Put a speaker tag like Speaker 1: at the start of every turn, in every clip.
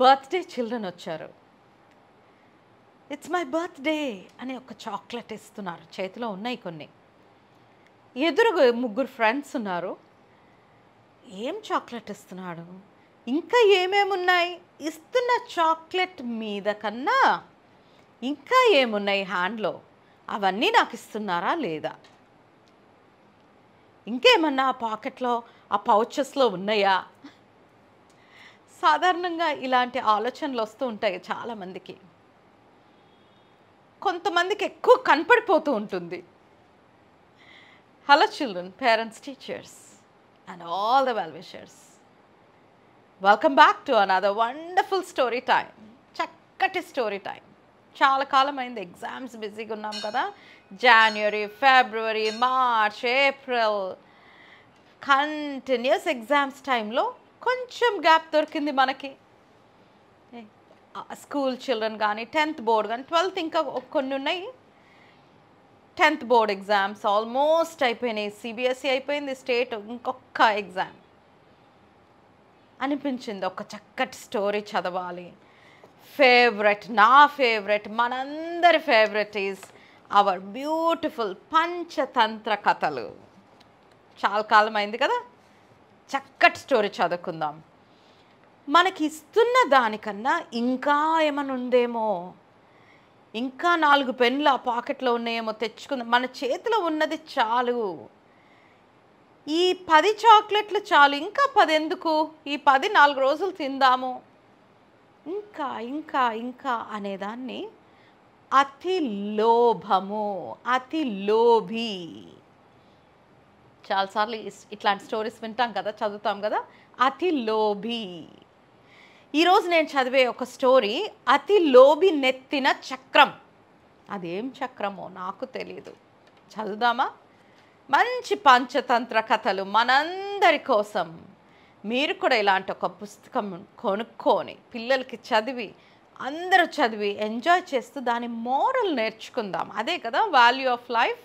Speaker 1: birthday children వచ్చారు it's my birthday అనే ఒక చాక్లెట్ ఇస్తున్నారు చేతిలో ఉన్నాయి కొన్ని ఎదురు ముగ్గురు ఫ్రెండ్స్ ఉన్నారు ఏం చాక్లెట్ ఇస్తున్నాడు ఇంకా ఏమేమున్నాయి ఇస్తున్న చాక్లెట్ మీద కన్నా ఇంకా ఏమున్నాయి హ్యాండ్లో అవన్నీ నాకు ఇస్తున్నారా లేదా ఇంకేమన్నా ఆ పాకెట్లో ఆ పౌచెస్లో ఉన్నాయా సాధారణంగా ఇలాంటి ఆలోచనలు వస్తూ ఉంటాయి చాలామందికి కొంతమందికి ఎక్కువ కనపడిపోతూ ఉంటుంది hello children parents teachers and all the well wishers welcome back to another wonderful story time చక్కటి స్టోరీ టైం చాలా కాలం అయింది ఎగ్జామ్స్ బిజీగా ఉన్నాం కదా జనవరి ఫిబ్రవరి మార్చ్ ఏప్రిల్ కంటిన్యూస్ ఎగ్జామ్స్ టైంలో కొంచెం గ్యాప్ దొరికింది మనకి స్కూల్ చిల్డ్రన్ కానీ టెన్త్ బోర్డ్ కానీ ట్వెల్త్ ఇంకా కొన్ని ఉన్నాయి టెన్త్ బోర్డ్ ఎగ్జామ్స్ ఆల్మోస్ట్ అయిపోయినాయి సిబిఎస్ఈ e అయిపోయింది స్టేట్ ఇంకొక ఎగ్జామ్ అనిపించింది ఒక చక్కటి స్టోరీ చదవాలి ఫేవరెట్ నా ఫేవరెట్ మనందరి favourite is our beautiful Panchatantra కథలు చాలా కాలం అయింది కదా చక్కటి స్టోరీ చదువుకుందాం మనకి ఇస్తున్న దానికన్నా ఇంకా ఏమైనా ఉందేమో ఇంకా నాలుగు పెన్లు ఆ పాకెట్లో ఉన్నాయేమో తెచ్చుకుందాం మన చేతిలో ఉన్నది చాలు ఈ పది చాక్లెట్లు చాలు ఇంకా పది ఎందుకు ఈ పది నాలుగు రోజులు తిందాము ఇంకా ఇంకా ఇంకా అనేదాన్ని అతి లోభము అతి లోభి చాలాసార్లు ఇట్లాంటి స్టోరీస్ వింటాం కదా చదువుతాం కదా అతి లోభి ఈరోజు నేను చదివే ఒక స్టోరీ అతి లోభి నెత్తిన చక్రం అదేం చక్రమో నాకు తెలీదు చదువుదామా మంచి పంచతంత్ర కథలు మనందరి కోసం మీరు కూడా ఇలాంటి ఒక పుస్తకం కొనుక్కొని పిల్లలకి చదివి అందరూ చదివి ఎంజాయ్ చేస్తూ దాని మోరల్ నేర్చుకుందాం అదే కదా వాల్యూ ఆఫ్ లైఫ్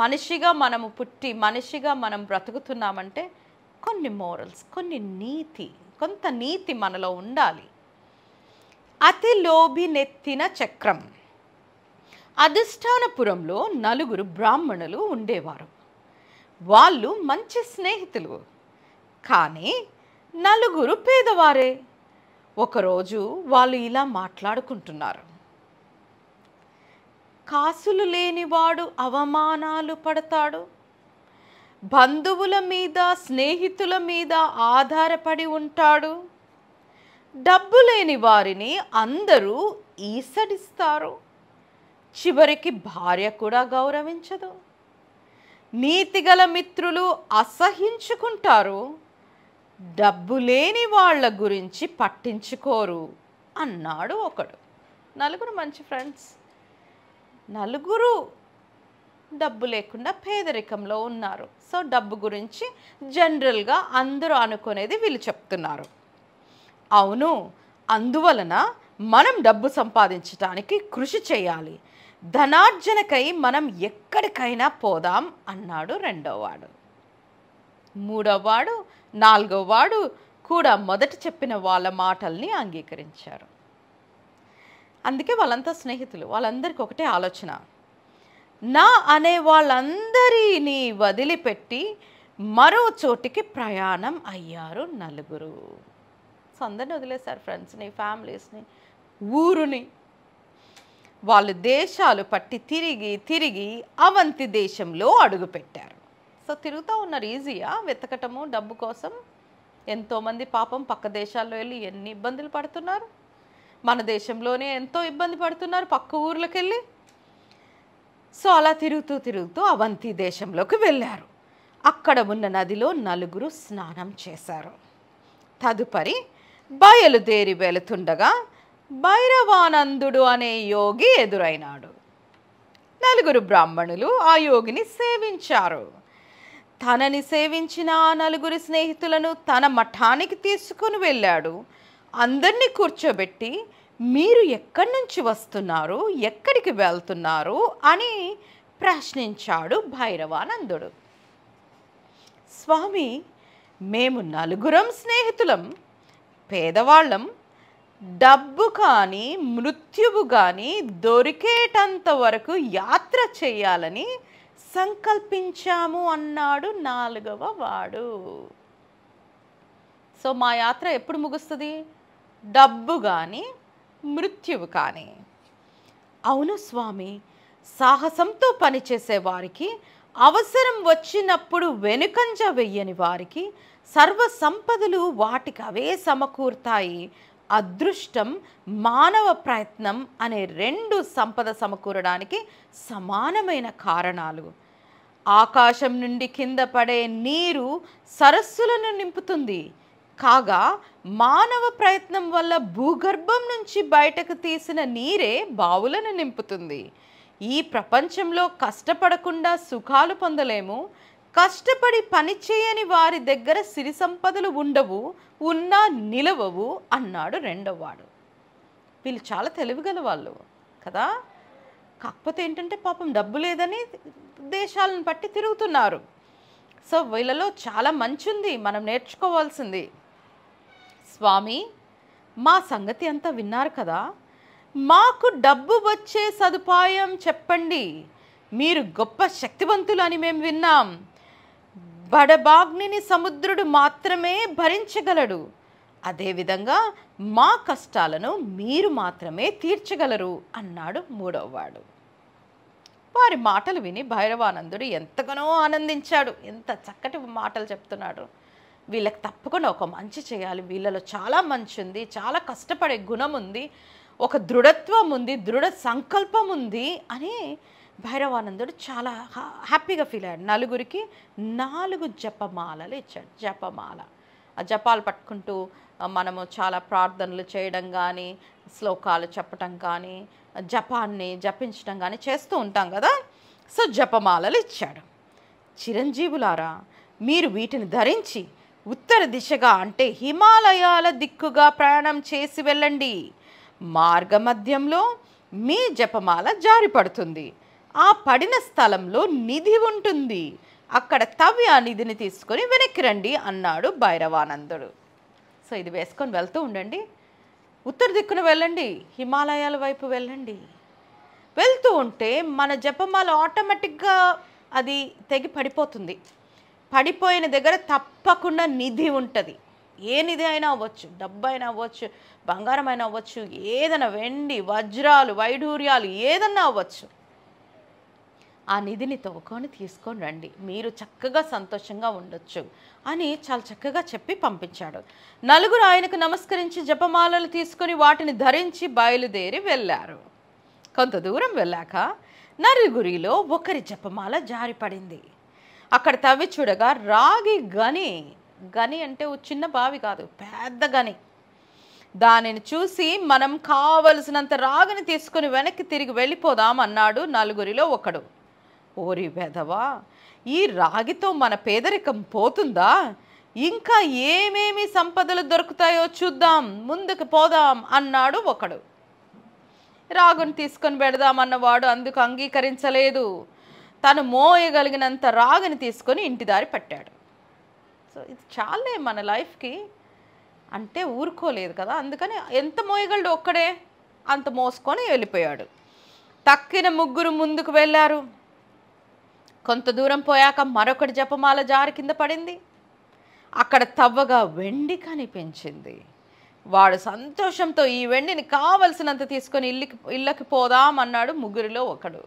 Speaker 1: మనిషిగా మనము పుట్టి మనిషిగా మనం బ్రతుకుతున్నామంటే కొన్ని మోరల్స్ కొన్ని నీతి కొంత నీతి మనలో ఉండాలి అతి లోభి నెత్తిన చక్రం అధిష్టానపురంలో నలుగురు బ్రాహ్మణులు ఉండేవారు వాళ్ళు మంచి స్నేహితులు కానీ నలుగురు పేదవారే ఒకరోజు వాళ్ళు ఇలా మాట్లాడుకుంటున్నారు కాసులు లేనివాడు అవమానాలు పడతాడు బంధువుల మీద స్నేహితుల మీద ఆధారపడి ఉంటాడు డబ్బు లేని వారిని అందరూ ఈసడిస్తారు చివరికి భార్య కూడా గౌరవించదు నీతిగల మిత్రులు అసహించుకుంటారు డబ్బు లేని వాళ్ళ గురించి పట్టించుకోరు అన్నాడు ఒకడు నలుగురు మంచి ఫ్రెండ్స్ నలుగురు డబ్బు లేకుండా పేదరికంలో ఉన్నారు సో డబ్బు గురించి జనరల్గా అందరూ అనుకునేది వీళ్ళు చెప్తున్నారు అవును అందువలన మనం డబ్బు సంపాదించడానికి కృషి చేయాలి ధనార్జనకై మనం ఎక్కడికైనా పోదాం అన్నాడు రెండోవాడు మూడోవాడు వాడు కూడా మొదట చెప్పిన వాళ్ళ మాటల్ని అంగీకరించారు అందుకే వాళ్ళంతా స్నేహితులు వాళ్ళందరికీ ఒకటే ఆలోచన నా అనే వాళ్ళందరినీ వదిలిపెట్టి మరో చోటికి ప్రయాణం అయ్యారు నలుగురు సో అందరిని వదిలేశారు ఫ్రెండ్స్ని ఫ్యామిలీస్ని ఊరుని వాళ్ళు దేశాలు పట్టి తిరిగి తిరిగి అవంతి దేశంలో అడుగుపెట్టారు సో తిరుగుతూ ఉన్నారు ఈజీయా వెతకటము డబ్బు కోసం ఎంతోమంది పాపం పక్క దేశాల్లో వెళ్ళి ఎన్ని ఇబ్బందులు పడుతున్నారు మన దేశంలోనే ఎంతో ఇబ్బంది పడుతున్నారు పక్క ఊర్లకు వెళ్ళి సో అలా తిరుగుతూ తిరుగుతూ అవంతి దేశంలోకి వెళ్ళారు అక్కడ ఉన్న నదిలో నలుగురు స్నానం చేశారు తదుపరి బయలుదేరి వెళుతుండగా భైరవానందుడు అనే యోగి ఎదురైనాడు నలుగురు బ్రాహ్మణులు ఆ యోగిని సేవించారు తనని సేవించిన ఆ స్నేహితులను తన మఠానికి తీసుకుని వెళ్ళాడు అందరినీ కూర్చోబెట్టి మీరు ఎక్కడి నుంచి వస్తున్నారు ఎక్కడికి వెళ్తున్నారు అని ప్రశ్నించాడు భైరవానందుడు స్వామి మేము నలుగురం స్నేహితులం పేదవాళ్ళం డబ్బు కానీ మృత్యువు కానీ దొరికేటంత వరకు యాత్ర చేయాలని సంకల్పించాము అన్నాడు నాలుగవ వాడు సో మా యాత్ర ఎప్పుడు ముగుస్తుంది డబ్బు కానీ మృత్యువు కానీ అవును స్వామి సాహసంతో పనిచేసే వారికి అవసరం వచ్చినప్పుడు వెనుకంజ వెయ్యని వారికి సర్వ సంపదలు వాటికి అవే సమకూరుతాయి అదృష్టం మానవ ప్రయత్నం అనే రెండు సంపద సమకూరడానికి సమానమైన కారణాలు ఆకాశం నుండి కింద పడే నీరు సరస్సులను నింపుతుంది కాగా మానవ ప్రయత్నం వల్ల భూగర్భం నుంచి బయటకు తీసిన నీరే బావులను నింపుతుంది ఈ ప్రపంచంలో కష్టపడకుండా సుఖాలు పొందలేము కష్టపడి పనిచేయని వారి దగ్గర సిరి సంపదలు ఉండవు ఉన్నా నిలవవు అన్నాడు రెండవవాడు వీళ్ళు చాలా తెలివిగల వాళ్ళు కదా కాకపోతే ఏంటంటే పాపం డబ్బు లేదని దేశాలను బట్టి తిరుగుతున్నారు సో వీళ్ళలో చాలా మంచి ఉంది మనం నేర్చుకోవాల్సింది స్వామి మా సంగతి అంతా విన్నారు కదా మాకు డబ్బు వచ్చే సదుపాయం చెప్పండి మీరు గొప్ప శక్తివంతులు అని మేము విన్నాం బడబాగ్నిని సముద్రుడు మాత్రమే భరించగలడు అదేవిధంగా మా కష్టాలను మీరు మాత్రమే తీర్చగలరు అన్నాడు మూడవవాడు వారి మాటలు విని భైరవానందుడు ఎంతగానో ఆనందించాడు ఎంత చక్కటి మాటలు చెప్తున్నాడు వీళ్ళకి తప్పకుండా ఒక మంచి చేయాలి వీళ్ళలో చాలా మంచి ఉంది చాలా కష్టపడే గుణం ఉంది ఒక దృఢత్వం ఉంది దృఢ సంకల్పం ఉంది అని భైరవానందుడు చాలా హ్యాపీగా ఫీల్ అయ్యాడు నలుగురికి నాలుగు జపమాలలు ఇచ్చాడు జపమాల ఆ జపాలు పట్టుకుంటూ మనము చాలా ప్రార్థనలు చేయడం కానీ శ్లోకాలు చెప్పటం కానీ జపాన్ని జపించడం కానీ చేస్తూ ఉంటాం కదా సో జపమాలలు ఇచ్చాడు చిరంజీవులారా మీరు వీటిని ధరించి ఉత్తర దిశగా అంటే హిమాలయాల దిక్కుగా ప్రయాణం చేసి వెళ్ళండి మార్గ మధ్యంలో మీ జపమాల జారి పడుతుంది ఆ పడిన స్థలంలో నిధి ఉంటుంది అక్కడ తవ్వి ఆ నిధిని తీసుకొని వెనక్కి రండి అన్నాడు భైరవానందుడు సో ఇది వేసుకొని వెళ్తూ ఉండండి ఉత్తర దిక్కున వెళ్ళండి హిమాలయాల వైపు వెళ్ళండి వెళ్తూ ఉంటే మన జపమాల ఆటోమేటిక్గా అది తెగి పడిపోతుంది పడిపోయిన దగ్గర తప్పకుండా నిధి ఉంటుంది ఏ నిధి అయినా అవ్వచ్చు డబ్బు అయినా అవ్వచ్చు బంగారం అయినా అవ్వచ్చు ఏదైనా వెండి వజ్రాలు వైఢూర్యాలు ఏదన్నా అవ్వచ్చు ఆ నిధిని తవ్వుకొని తీసుకొని రండి మీరు చక్కగా సంతోషంగా ఉండొచ్చు అని చాలా చక్కగా చెప్పి పంపించాడు నలుగురు ఆయనకు నమస్కరించి జపమాలలు తీసుకొని వాటిని ధరించి బయలుదేరి వెళ్ళారు కొంత దూరం వెళ్ళాక నలుగురిలో ఒకరి జపమాల జారిపడింది అక్కడ తవ్వి చూడగా రాగి గని గని అంటే ఓ చిన్న బావి కాదు పెద్ద గని దానిని చూసి మనం కావలసినంత రాగిని తీసుకుని వెనక్కి తిరిగి వెళ్ళిపోదాం అన్నాడు నలుగురిలో ఒకడు ఓరి వెధవా ఈ రాగితో మన పేదరికం పోతుందా ఇంకా ఏమేమి సంపదలు దొరుకుతాయో చూద్దాం ముందుకు పోదాం అన్నాడు ఒకడు రాగుని తీసుకొని పెడదామన్నవాడు అందుకు అంగీకరించలేదు తను మోయగలిగినంత రాగిని తీసుకొని ఇంటి దారి పట్టాడు సో ఇది చాలే మన లైఫ్కి అంటే ఊరుకోలేదు కదా అందుకని ఎంత మోయగలడు ఒక్కడే అంత మోసుకొని వెళ్ళిపోయాడు తక్కిన ముగ్గురు ముందుకు వెళ్ళారు కొంత దూరం పోయాక మరొకటి జపమాల జారి కింద పడింది అక్కడ తవ్వగా వెండి కనిపించింది వాడు సంతోషంతో ఈ వెండిని కావలసినంత తీసుకొని ఇల్లుకి ఇళ్ళకి పోదామన్నాడు ముగ్గురిలో ఒకడు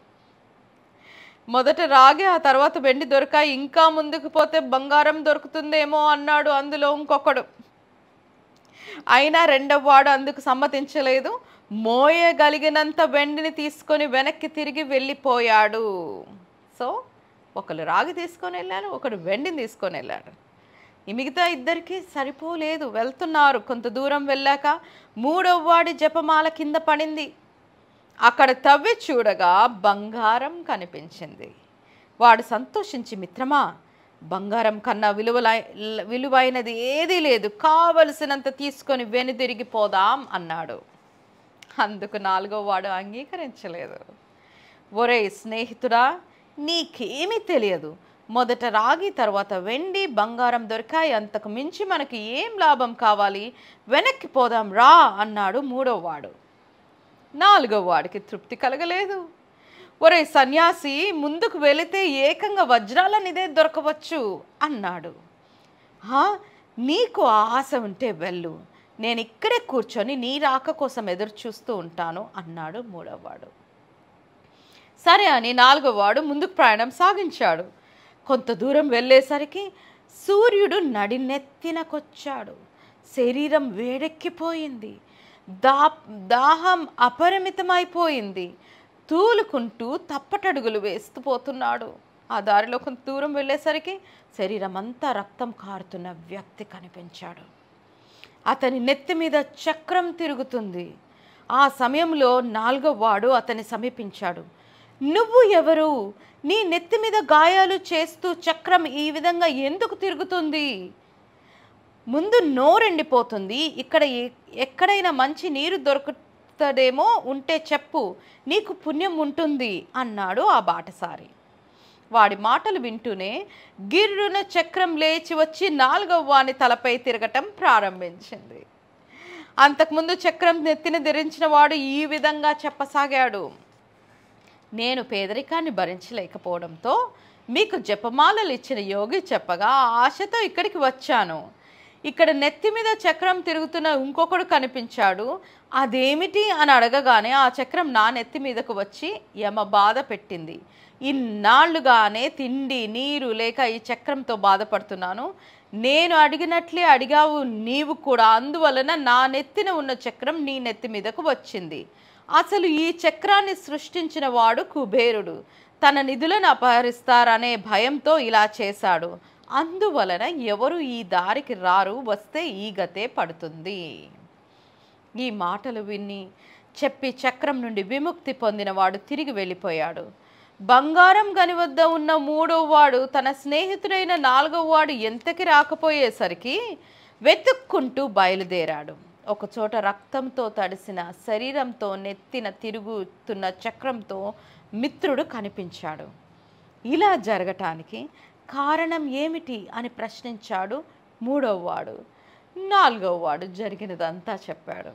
Speaker 1: మొదట రాగి ఆ తర్వాత వెండి దొరకాయి ఇంకా ముందుకు పోతే బంగారం దొరుకుతుందేమో అన్నాడు అందులో ఇంకొకడు అయినా రెండవ వాడు అందుకు సమ్మతించలేదు మోయగలిగినంత వెండిని తీసుకొని వెనక్కి తిరిగి వెళ్ళిపోయాడు సో ఒకరు రాగి తీసుకొని వెళ్ళాను ఒకడు వెండిని తీసుకొని వెళ్ళాడు ఈ మిగతా ఇద్దరికి సరిపోలేదు వెళ్తున్నారు కొంత దూరం వెళ్ళాక మూడవ వాడి జపమాల కింద పడింది అక్కడ తవ్వి చూడగా బంగారం కనిపించింది వాడు సంతోషించి మిత్రమా బంగారం కన్నా విలువల విలువైనది ఏదీ లేదు కావలసినంత తీసుకొని వెనుదిరిగిపోదాం అన్నాడు అందుకు నాలుగో వాడు అంగీకరించలేదు ఒరే స్నేహితుడా నీకేమీ తెలియదు మొదట రాగి తర్వాత వెండి బంగారం దొరికాయి అంతకు మించి మనకి ఏం లాభం కావాలి వెనక్కి పోదాం రా అన్నాడు మూడోవాడు నాలుగో వాడికి తృప్తి కలగలేదు ఒరే సన్యాసి ముందుకు వెళితే ఏకంగా వజ్రాలనిదే దొరకవచ్చు అన్నాడు నీకు ఆశ ఉంటే వెళ్ళు నేను ఇక్కడే కూర్చొని నీ రాక కోసం ఎదురు చూస్తూ ఉంటాను అన్నాడు మూడవవాడు సరే అని నాలుగోవాడు ముందుకు ప్రయాణం సాగించాడు కొంత దూరం వెళ్ళేసరికి సూర్యుడు నడినెత్తినకొచ్చాడు శరీరం వేడెక్కిపోయింది దా దాహం అపరిమితమైపోయింది తూలుకుంటూ తప్పటడుగులు వేస్తూ పోతున్నాడు ఆ దారిలో కొంత దూరం వెళ్ళేసరికి శరీరం అంతా రక్తం కారుతున్న వ్యక్తి కనిపించాడు అతని నెత్తి మీద చక్రం తిరుగుతుంది ఆ సమయంలో నాలుగో వాడు అతన్ని సమీపించాడు నువ్వు ఎవరు నీ నెత్తి మీద గాయాలు చేస్తూ చక్రం ఈ విధంగా ఎందుకు తిరుగుతుంది ముందు నోరెండిపోతుంది ఇక్కడ ఎక్కడైనా మంచి నీరు దొరుకుతుందేమో ఉంటే చెప్పు నీకు పుణ్యం ఉంటుంది అన్నాడు ఆ బాటసారి వాడి మాటలు వింటూనే గిర్రున చక్రం లేచి వచ్చి నాలుగవ వాని తలపై తిరగటం ప్రారంభించింది అంతకుముందు చక్రం నెత్తిన ధరించిన వాడు ఈ విధంగా చెప్పసాగాడు నేను పేదరికాన్ని భరించలేకపోవడంతో మీకు జపమాలలు ఇచ్చిన యోగి చెప్పగా ఆశతో ఇక్కడికి వచ్చాను ఇక్కడ నెత్తి మీద చక్రం తిరుగుతున్న ఇంకొకడు కనిపించాడు అదేమిటి అని అడగగానే ఆ చక్రం నా నెత్తి మీదకు వచ్చి యమ బాధ పెట్టింది ఇన్నాళ్ళుగానే తిండి నీరు లేక ఈ చక్రంతో బాధపడుతున్నాను నేను అడిగినట్లే అడిగావు నీవు కూడా అందువలన నా నెత్తిన ఉన్న చక్రం నీ నెత్తి మీదకు వచ్చింది అసలు ఈ చక్రాన్ని సృష్టించిన వాడు కుబేరుడు తన నిధులను అపహరిస్తారనే భయంతో ఇలా చేశాడు అందువలన ఎవరు ఈ దారికి రారు వస్తే ఈ గతే పడుతుంది ఈ మాటలు విని చెప్పి చక్రం నుండి విముక్తి పొందినవాడు తిరిగి వెళ్ళిపోయాడు బంగారం గని వద్ద ఉన్న మూడో వాడు తన స్నేహితుడైన నాలుగో వాడు ఎంతకి రాకపోయేసరికి వెతుక్కుంటూ బయలుదేరాడు ఒకచోట రక్తంతో తడిసిన శరీరంతో నెత్తిన తిరుగుతున్న చక్రంతో మిత్రుడు కనిపించాడు ఇలా జరగటానికి కారణం ఏమిటి అని ప్రశ్నించాడు మూడవ వాడు నాలుగవ వాడు జరిగినదంతా చెప్పాడు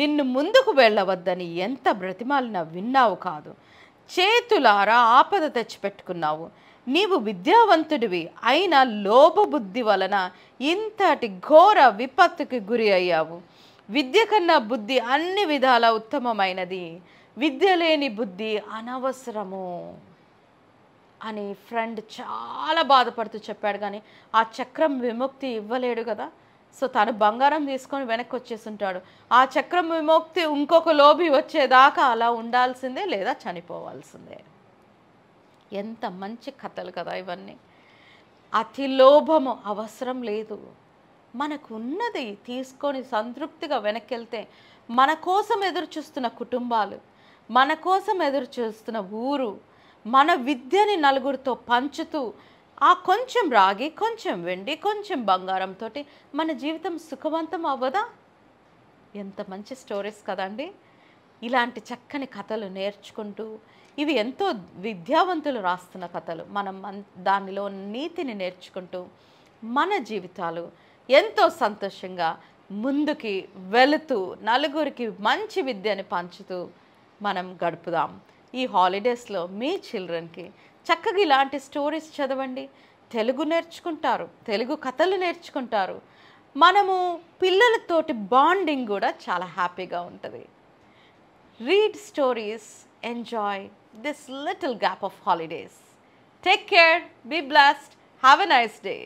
Speaker 1: నిన్ను ముందుకు వెళ్ళవద్దని ఎంత బ్రతిమాలిన విన్నావు కాదు చేతులారా ఆపద తెచ్చిపెట్టుకున్నావు నీవు విద్యావంతుడివి అయిన లోపబుద్ధి వలన ఇంతటి ఘోర విపత్తుకి గురి అయ్యావు విద్య కన్నా బుద్ధి అన్ని విధాల ఉత్తమమైనది విద్య లేని బుద్ధి అనవసరము అని ఫ్రెండ్ చాలా బాధపడుతూ చెప్పాడు కానీ ఆ చక్రం విముక్తి ఇవ్వలేడు కదా సో తను బంగారం తీసుకొని వెనక్కి వచ్చేసుంటాడు ఆ చక్రం విముక్తి ఇంకొక లోబి వచ్చేదాకా అలా ఉండాల్సిందే లేదా చనిపోవాల్సిందే ఎంత మంచి కథలు కదా ఇవన్నీ అతి లోభము అవసరం లేదు మనకు ఉన్నది తీసుకొని సంతృప్తిగా వెనక్కి వెళ్తే మన కోసం ఎదురు చూస్తున్న కుటుంబాలు మన కోసం ఎదురు చూస్తున్న ఊరు మన విద్యని నలుగురితో పంచుతూ ఆ కొంచెం రాగి కొంచెం వెండి కొంచెం బంగారంతో మన జీవితం సుఖవంతం అవ్వదా ఎంత మంచి స్టోరీస్ కదండి ఇలాంటి చక్కని కథలు నేర్చుకుంటూ ఇవి ఎంతో విద్యావంతులు రాస్తున్న కథలు మనం దానిలో నీతిని నేర్చుకుంటూ మన జీవితాలు ఎంతో సంతోషంగా ముందుకి వెళుతూ నలుగురికి మంచి విద్యని పంచుతూ మనం గడుపుదాం ఈ హాలిడేస్లో మీ చిల్డ్రన్కి చక్కగా ఇలాంటి స్టోరీస్ చదవండి తెలుగు నేర్చుకుంటారు తెలుగు కథలు నేర్చుకుంటారు మనము పిల్లలతోటి బాండింగ్ కూడా చాలా హ్యాపీగా ఉంటుంది read stories enjoy this little gap of holidays take care be blast have a nice day